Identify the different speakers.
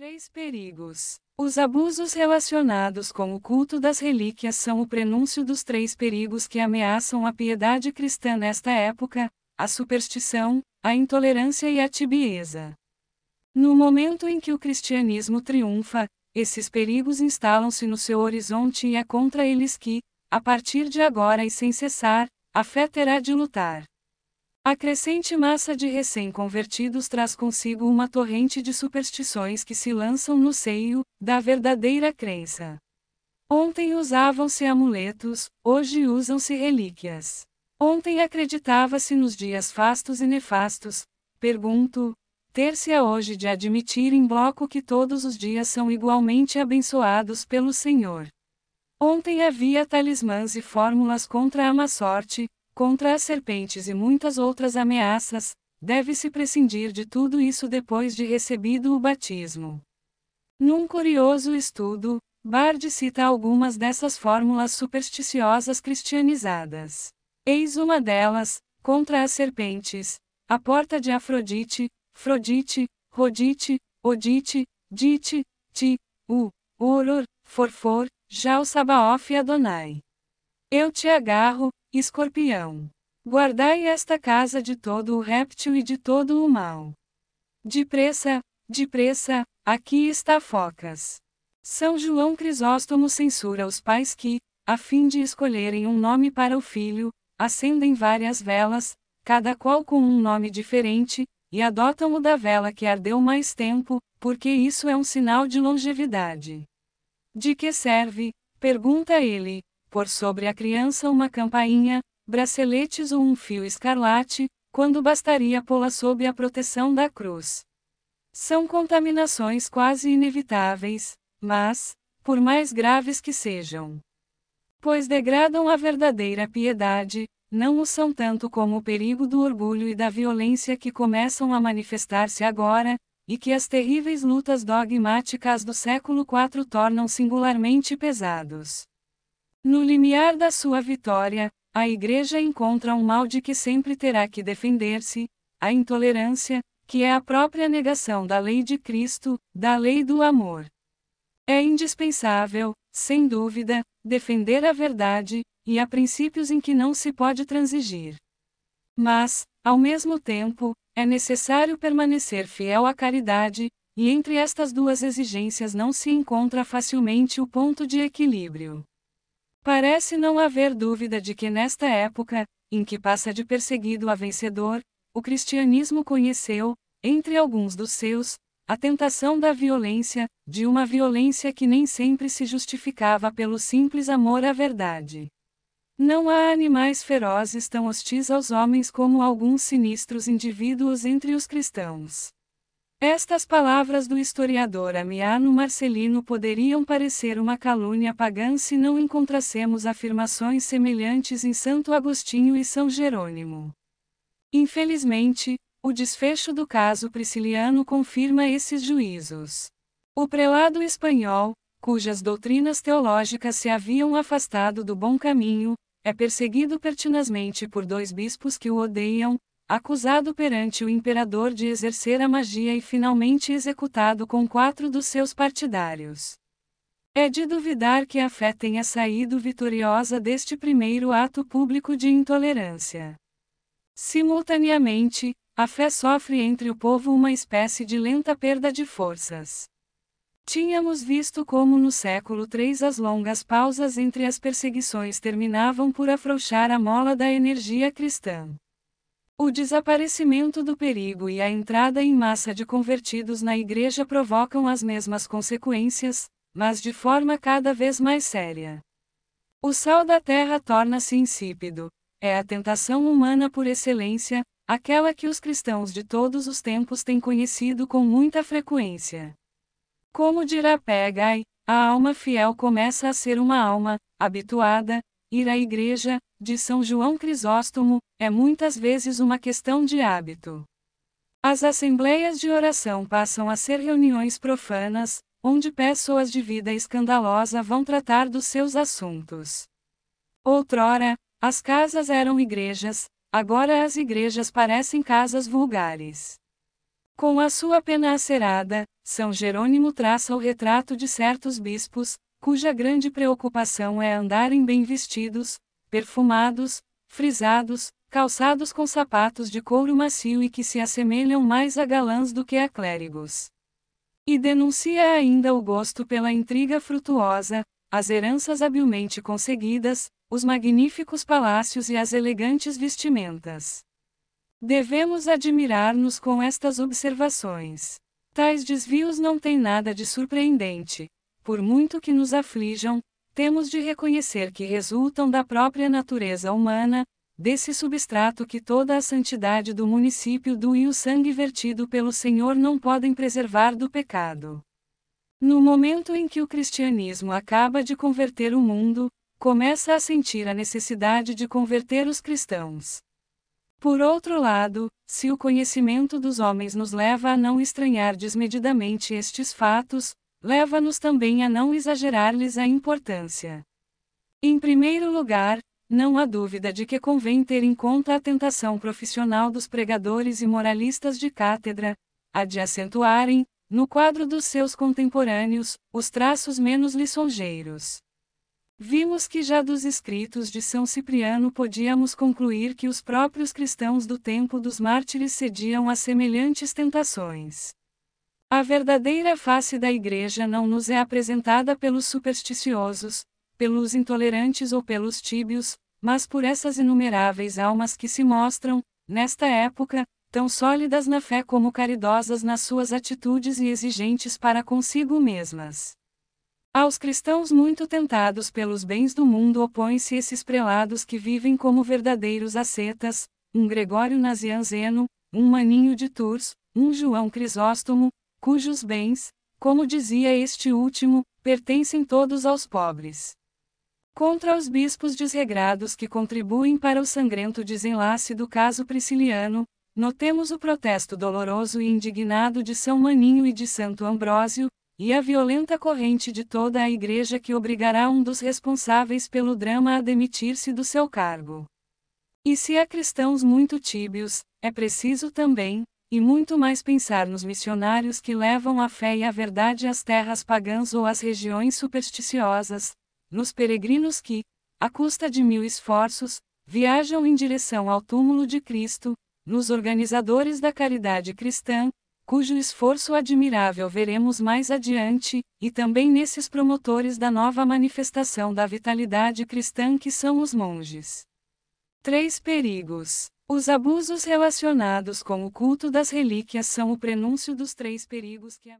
Speaker 1: Três perigos. Os abusos relacionados com o culto das relíquias são o prenúncio dos três perigos que ameaçam a piedade cristã nesta época: a superstição, a intolerância e a tibieza. No momento em que o cristianismo triunfa, esses perigos instalam-se no seu horizonte e é contra eles que, a partir de agora e sem cessar, a fé terá de lutar. A crescente massa de recém-convertidos traz consigo uma torrente de superstições que se lançam no seio da verdadeira crença. Ontem usavam-se amuletos, hoje usam-se relíquias. Ontem acreditava-se nos dias fastos e nefastos. Pergunto: ter-se á hoje de admitir em bloco que todos os dias são igualmente abençoados pelo Senhor. Ontem havia talismãs e fórmulas contra a má sorte, contra as serpentes e muitas outras ameaças, deve-se prescindir de tudo isso depois de recebido o batismo. Num curioso estudo, Bard cita algumas dessas fórmulas supersticiosas cristianizadas. Eis uma delas, contra as serpentes, a porta de Afrodite, Frodite, Rodite, Odite, Dite, Ti, U, uror, Forfor, Jal Sabaoth e Adonai. Eu te agarro, Escorpião. Guardai esta casa de todo o réptil e de todo o mal. Depressa, depressa, aqui está Focas. São João Crisóstomo censura os pais que, a fim de escolherem um nome para o filho, acendem várias velas, cada qual com um nome diferente, e adotam o da vela que ardeu mais tempo, porque isso é um sinal de longevidade. De que serve? pergunta ele, pôr sobre a criança uma campainha, braceletes ou um fio escarlate, quando bastaria pô-la sob a proteção da cruz. São contaminações quase inevitáveis, mas, por mais graves que sejam, pois degradam a verdadeira piedade, não o são tanto como o perigo do orgulho e da violência que começam a manifestar-se agora, e que as terríveis lutas dogmáticas do século IV tornam singularmente pesados. No limiar da sua vitória, a Igreja encontra um mal de que sempre terá que defender-se: a intolerância, que é a própria negação da lei de Cristo, da lei do amor. É indispensável, sem dúvida, defender a verdade, e há princípios em que não se pode transigir. Mas, ao mesmo tempo, é necessário permanecer fiel à caridade, e entre estas duas exigências não se encontra facilmente o ponto de equilíbrio. Parece não haver dúvida de que nesta época, em que passa de perseguido a vencedor, o cristianismo conheceu, entre alguns dos seus, a tentação da violência, de uma violência que nem sempre se justificava pelo simples amor à verdade. Não há animais ferozes tão hostis aos homens como alguns sinistros indivíduos entre os cristãos. Estas palavras do historiador Amiano Marcelino poderiam parecer uma calúnia pagã se não encontrassemos afirmações semelhantes em Santo Agostinho e São Jerônimo. Infelizmente, o desfecho do caso prisciliano confirma esses juízos. O prelado espanhol, cujas doutrinas teológicas se haviam afastado do bom caminho, é perseguido pertinazmente por dois bispos que o odeiam, acusado perante o imperador de exercer a magia e finalmente executado com quatro dos seus partidários. É de duvidar que a fé tenha saído vitoriosa deste primeiro ato público de intolerância. Simultaneamente, a fé sofre entre o povo uma espécie de lenta perda de forças. Tínhamos visto como no século III as longas pausas entre as perseguições terminavam por afrouxar a mola da energia cristã. O desaparecimento do perigo e a entrada em massa de convertidos na igreja provocam as mesmas consequências, mas de forma cada vez mais séria. O sal da terra torna-se insípido. É a tentação humana por excelência, aquela que os cristãos de todos os tempos têm conhecido com muita frequência. Como dirá Pegai, a alma fiel começa a ser uma alma, habituada, Ir à igreja, de São João Crisóstomo, é muitas vezes uma questão de hábito. As assembleias de oração passam a ser reuniões profanas, onde pessoas de vida escandalosa vão tratar dos seus assuntos. Outrora, as casas eram igrejas, agora as igrejas parecem casas vulgares. Com a sua pena acerada, São Jerônimo traça o retrato de certos bispos, cuja grande preocupação é andarem bem vestidos, perfumados, frisados, calçados com sapatos de couro macio e que se assemelham mais a galãs do que a clérigos. E denuncia ainda o gosto pela intriga frutuosa, as heranças habilmente conseguidas, os magníficos palácios e as elegantes vestimentas. Devemos admirar-nos com estas observações. Tais desvios não têm nada de surpreendente, por muito que nos aflijam, temos de reconhecer que resultam da própria natureza humana, desse substrato que toda a santidade do município do e o sangue vertido pelo Senhor não podem preservar do pecado. No momento em que o cristianismo acaba de converter o mundo, começa a sentir a necessidade de converter os cristãos. Por outro lado, se o conhecimento dos homens nos leva a não estranhar desmedidamente estes fatos, leva-nos também a não exagerar-lhes a importância. Em primeiro lugar, não há dúvida de que convém ter em conta a tentação profissional dos pregadores e moralistas de cátedra, a de acentuarem, no quadro dos seus contemporâneos, os traços menos lisonjeiros. Vimos que já dos escritos de São Cipriano podíamos concluir que os próprios cristãos do tempo dos mártires cediam a semelhantes tentações. A verdadeira face da Igreja não nos é apresentada pelos supersticiosos, pelos intolerantes ou pelos tíbios, mas por essas inumeráveis almas que se mostram, nesta época, tão sólidas na fé como caridosas nas suas atitudes e exigentes para consigo mesmas. Aos cristãos muito tentados pelos bens do mundo opõem-se esses prelados que vivem como verdadeiros ascetas, um Gregório Nazianzeno, um Maninho de Tours, um João Crisóstomo, cujos bens, como dizia este último, pertencem todos aos pobres. Contra os bispos desregrados que contribuem para o sangrento desenlace do caso prisciliano, notemos o protesto doloroso e indignado de São Maninho e de Santo Ambrósio, e a violenta corrente de toda a Igreja que obrigará um dos responsáveis pelo drama a demitir-se do seu cargo. E se há cristãos muito tíbios, é preciso também, e muito mais pensar nos missionários que levam a fé e a verdade às terras pagãs ou às regiões supersticiosas, nos peregrinos que, à custa de mil esforços, viajam em direção ao túmulo de Cristo, nos organizadores da caridade cristã, cujo esforço admirável veremos mais adiante, e também nesses promotores da nova manifestação da vitalidade cristã que são os monges. Três perigos. Os abusos relacionados com o culto das relíquias são o prenúncio dos três perigos que a